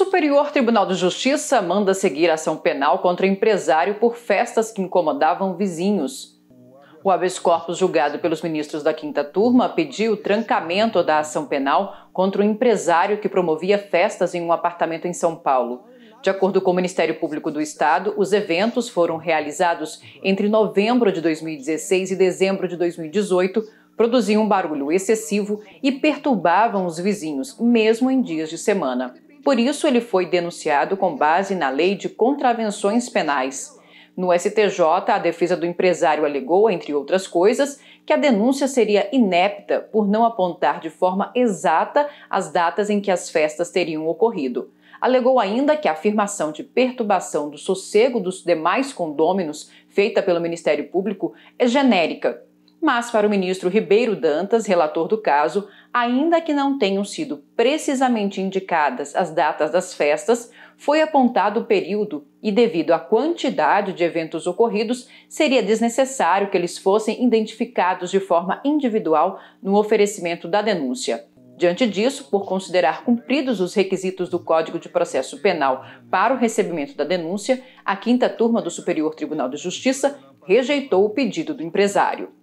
Superior Tribunal de Justiça manda seguir ação penal contra empresário por festas que incomodavam vizinhos. O habeas corpus julgado pelos ministros da quinta turma pediu o trancamento da ação penal contra o empresário que promovia festas em um apartamento em São Paulo. De acordo com o Ministério Público do Estado, os eventos foram realizados entre novembro de 2016 e dezembro de 2018, produziam um barulho excessivo e perturbavam os vizinhos, mesmo em dias de semana. Por isso, ele foi denunciado com base na Lei de Contravenções Penais. No STJ, a defesa do empresário alegou, entre outras coisas, que a denúncia seria inepta por não apontar de forma exata as datas em que as festas teriam ocorrido. Alegou ainda que a afirmação de perturbação do sossego dos demais condôminos feita pelo Ministério Público é genérica mas para o ministro Ribeiro Dantas, relator do caso, ainda que não tenham sido precisamente indicadas as datas das festas, foi apontado o período e, devido à quantidade de eventos ocorridos, seria desnecessário que eles fossem identificados de forma individual no oferecimento da denúncia. Diante disso, por considerar cumpridos os requisitos do Código de Processo Penal para o recebimento da denúncia, a quinta turma do Superior Tribunal de Justiça rejeitou o pedido do empresário.